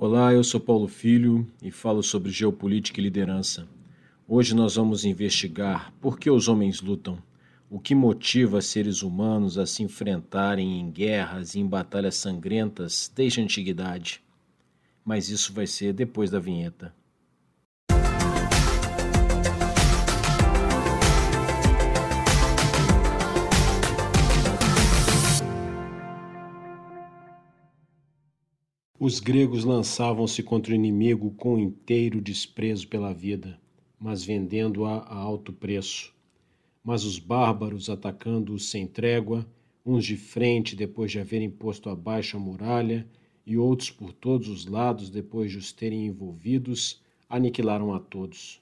Olá, eu sou Paulo Filho e falo sobre geopolítica e liderança. Hoje nós vamos investigar por que os homens lutam, o que motiva seres humanos a se enfrentarem em guerras e em batalhas sangrentas desde a antiguidade. Mas isso vai ser depois da vinheta. Os gregos lançavam-se contra o inimigo com inteiro desprezo pela vida, mas vendendo-a a alto preço. Mas os bárbaros, atacando-os sem trégua, uns de frente depois de haverem posto abaixo a muralha, e outros por todos os lados depois de os terem envolvidos, aniquilaram a todos.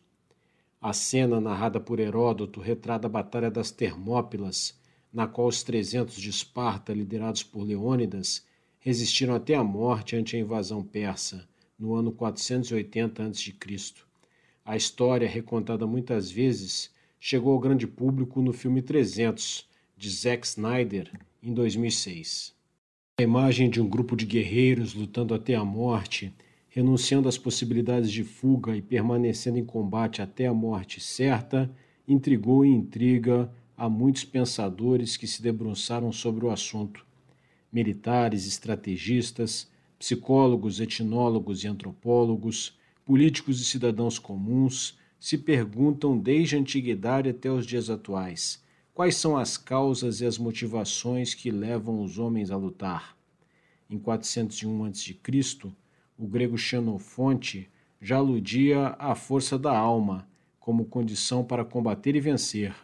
A cena narrada por Heródoto retrata a Batalha das Termópilas, na qual os trezentos de Esparta, liderados por Leônidas, resistiram até a morte ante a invasão persa, no ano 480 a.C. A história, recontada muitas vezes, chegou ao grande público no filme 300, de Zack Snyder, em 2006. A imagem de um grupo de guerreiros lutando até a morte, renunciando às possibilidades de fuga e permanecendo em combate até a morte certa, intrigou e intriga a muitos pensadores que se debruçaram sobre o assunto, militares, estrategistas, psicólogos, etnólogos e antropólogos, políticos e cidadãos comuns se perguntam desde a antiguidade até os dias atuais quais são as causas e as motivações que levam os homens a lutar. Em 401 a.C., o grego Xenofonte já aludia à força da alma como condição para combater e vencer.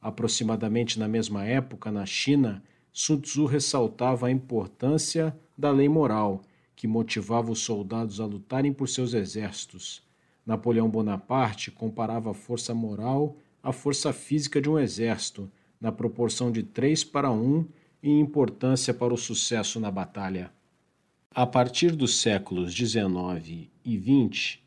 Aproximadamente na mesma época, na China, Sun Tzu ressaltava a importância da lei moral, que motivava os soldados a lutarem por seus exércitos. Napoleão Bonaparte comparava a força moral à força física de um exército, na proporção de 3 para 1 e importância para o sucesso na batalha. A partir dos séculos XIX e XX,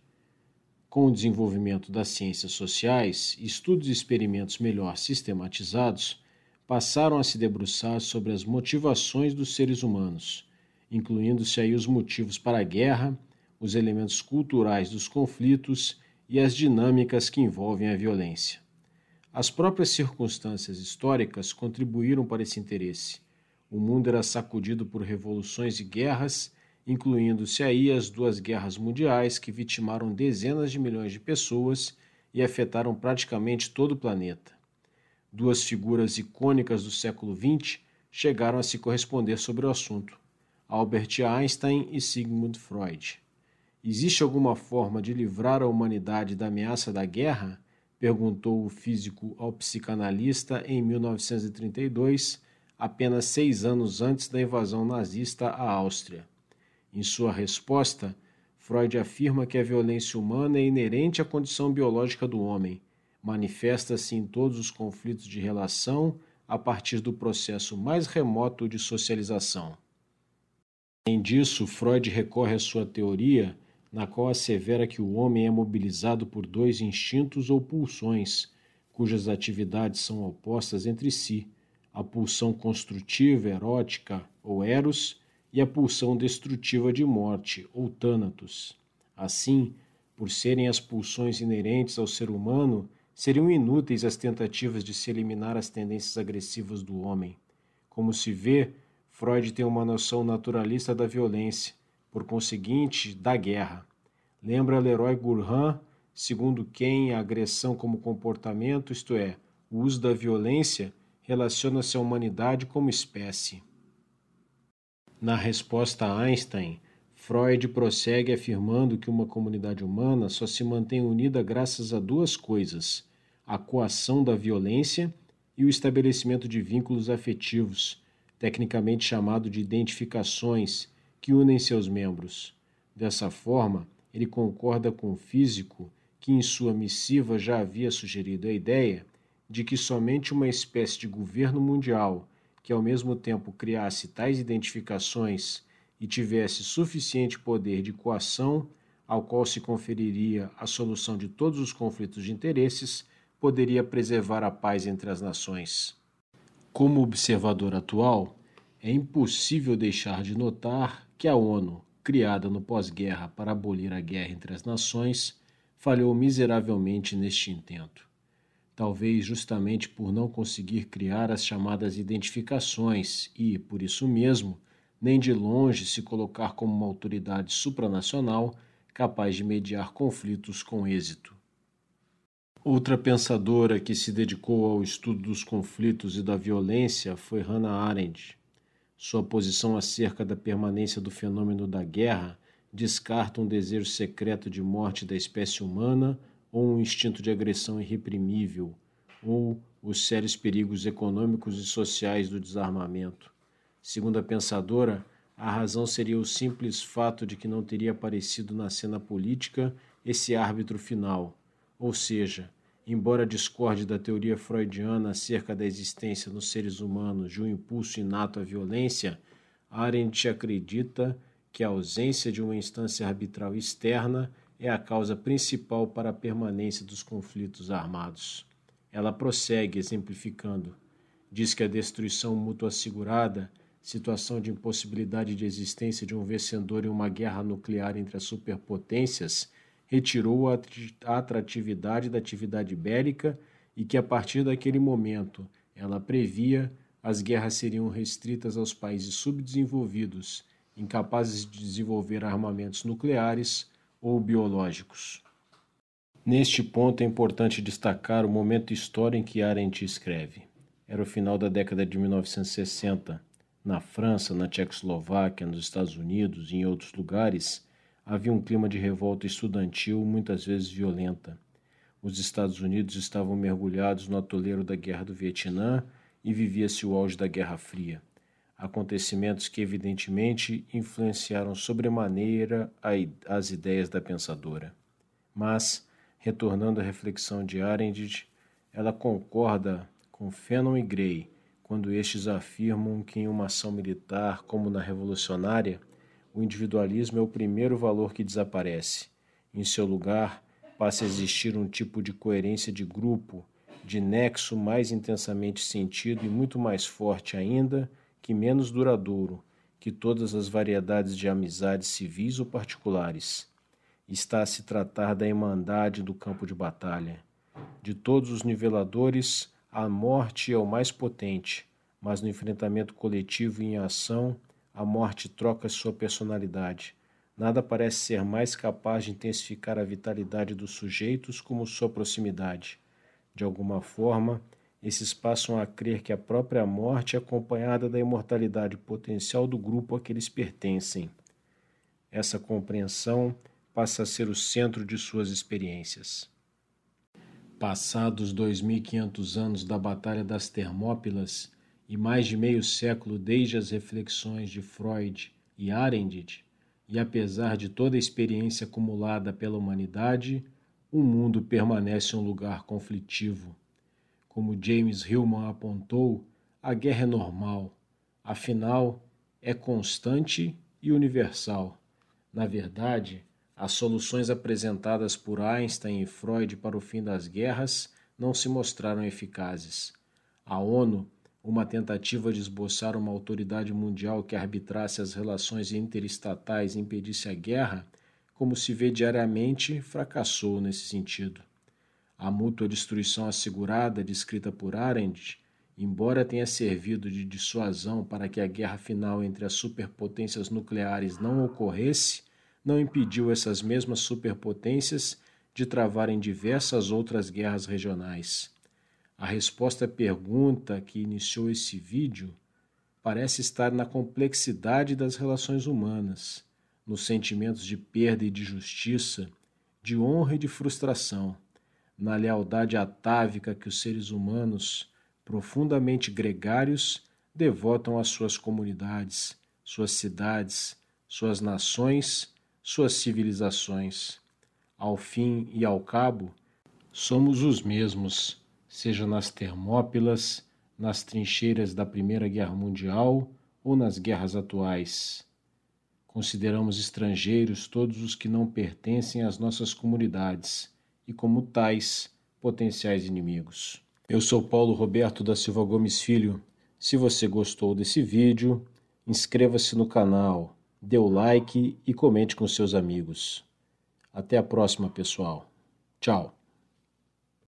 com o desenvolvimento das ciências sociais, estudos e experimentos melhor sistematizados, passaram a se debruçar sobre as motivações dos seres humanos, incluindo-se aí os motivos para a guerra, os elementos culturais dos conflitos e as dinâmicas que envolvem a violência. As próprias circunstâncias históricas contribuíram para esse interesse. O mundo era sacudido por revoluções e guerras, incluindo-se aí as duas guerras mundiais que vitimaram dezenas de milhões de pessoas e afetaram praticamente todo o planeta duas figuras icônicas do século XX, chegaram a se corresponder sobre o assunto, Albert Einstein e Sigmund Freud. Existe alguma forma de livrar a humanidade da ameaça da guerra? perguntou o físico ao psicanalista em 1932, apenas seis anos antes da invasão nazista à Áustria. Em sua resposta, Freud afirma que a violência humana é inerente à condição biológica do homem Manifesta-se em assim, todos os conflitos de relação a partir do processo mais remoto de socialização. Além disso, Freud recorre à sua teoria, na qual assevera que o homem é mobilizado por dois instintos ou pulsões, cujas atividades são opostas entre si: a pulsão construtiva, erótica ou eros, e a pulsão destrutiva de morte ou tânatos. Assim, por serem as pulsões inerentes ao ser humano, Seriam inúteis as tentativas de se eliminar as tendências agressivas do homem. Como se vê, Freud tem uma noção naturalista da violência, por conseguinte, da guerra. Lembra Leroy Gurhan, segundo quem a agressão como comportamento, isto é, o uso da violência, relaciona-se à humanidade como espécie. Na resposta a Einstein, Freud prossegue afirmando que uma comunidade humana só se mantém unida graças a duas coisas: a coação da violência e o estabelecimento de vínculos afetivos, tecnicamente chamado de identificações, que unem seus membros. Dessa forma, ele concorda com o físico que em sua missiva já havia sugerido a ideia de que somente uma espécie de governo mundial que ao mesmo tempo criasse tais identificações e tivesse suficiente poder de coação, ao qual se conferiria a solução de todos os conflitos de interesses, poderia preservar a paz entre as nações. Como observador atual, é impossível deixar de notar que a ONU, criada no pós-guerra para abolir a guerra entre as nações, falhou miseravelmente neste intento. Talvez justamente por não conseguir criar as chamadas identificações e, por isso mesmo, nem de longe se colocar como uma autoridade supranacional capaz de mediar conflitos com êxito. Outra pensadora que se dedicou ao estudo dos conflitos e da violência foi Hannah Arendt. Sua posição acerca da permanência do fenômeno da guerra descarta um desejo secreto de morte da espécie humana ou um instinto de agressão irreprimível, ou os sérios perigos econômicos e sociais do desarmamento. Segundo a pensadora, a razão seria o simples fato de que não teria aparecido na cena política esse árbitro final. Ou seja, embora discorde da teoria freudiana acerca da existência nos seres humanos de um impulso inato à violência, Arendt acredita que a ausência de uma instância arbitral externa é a causa principal para a permanência dos conflitos armados. Ela prossegue exemplificando. Diz que a destruição mútua assegurada situação de impossibilidade de existência de um vencedor em uma guerra nuclear entre as superpotências, retirou a atratividade da atividade bélica e que, a partir daquele momento, ela previa, as guerras seriam restritas aos países subdesenvolvidos, incapazes de desenvolver armamentos nucleares ou biológicos. Neste ponto é importante destacar o momento histórico em que Arendt escreve. Era o final da década de 1960 na França, na Tchecoslováquia, nos Estados Unidos e em outros lugares, havia um clima de revolta estudantil muitas vezes violenta. Os Estados Unidos estavam mergulhados no atoleiro da Guerra do Vietnã e vivia-se o auge da Guerra Fria. Acontecimentos que, evidentemente, influenciaram sobremaneira as ideias da pensadora. Mas, retornando à reflexão de Arendt, ela concorda com Fennon e Gray quando estes afirmam que em uma ação militar, como na revolucionária, o individualismo é o primeiro valor que desaparece. Em seu lugar, passa a existir um tipo de coerência de grupo, de nexo mais intensamente sentido e muito mais forte ainda, que menos duradouro, que todas as variedades de amizades civis ou particulares. Está a se tratar da irmandade do campo de batalha. De todos os niveladores, a morte é o mais potente, mas no enfrentamento coletivo e em ação, a morte troca sua personalidade. Nada parece ser mais capaz de intensificar a vitalidade dos sujeitos como sua proximidade. De alguma forma, esses passam a crer que a própria morte é acompanhada da imortalidade potencial do grupo a que eles pertencem. Essa compreensão passa a ser o centro de suas experiências. Passados 2.500 anos da Batalha das Termópilas e mais de meio século desde as reflexões de Freud e Arendt, e apesar de toda a experiência acumulada pela humanidade, o mundo permanece um lugar conflitivo. Como James Hillman apontou, a guerra é normal, afinal, é constante e universal. Na verdade, as soluções apresentadas por Einstein e Freud para o fim das guerras não se mostraram eficazes. A ONU, uma tentativa de esboçar uma autoridade mundial que arbitrasse as relações interestatais e impedisse a guerra, como se vê diariamente, fracassou nesse sentido. A mútua destruição assegurada, descrita por Arendt, embora tenha servido de dissuasão para que a guerra final entre as superpotências nucleares não ocorresse, não impediu essas mesmas superpotências de travarem diversas outras guerras regionais. A resposta à pergunta que iniciou esse vídeo parece estar na complexidade das relações humanas, nos sentimentos de perda e de justiça, de honra e de frustração, na lealdade atávica que os seres humanos, profundamente gregários, devotam às suas comunidades, suas cidades, suas nações suas civilizações. Ao fim e ao cabo, somos os mesmos, seja nas Termópilas, nas trincheiras da Primeira Guerra Mundial ou nas guerras atuais. Consideramos estrangeiros todos os que não pertencem às nossas comunidades e, como tais, potenciais inimigos. Eu sou Paulo Roberto da Silva Gomes Filho. Se você gostou desse vídeo, inscreva-se no canal dê o like e comente com seus amigos. Até a próxima, pessoal. Tchau.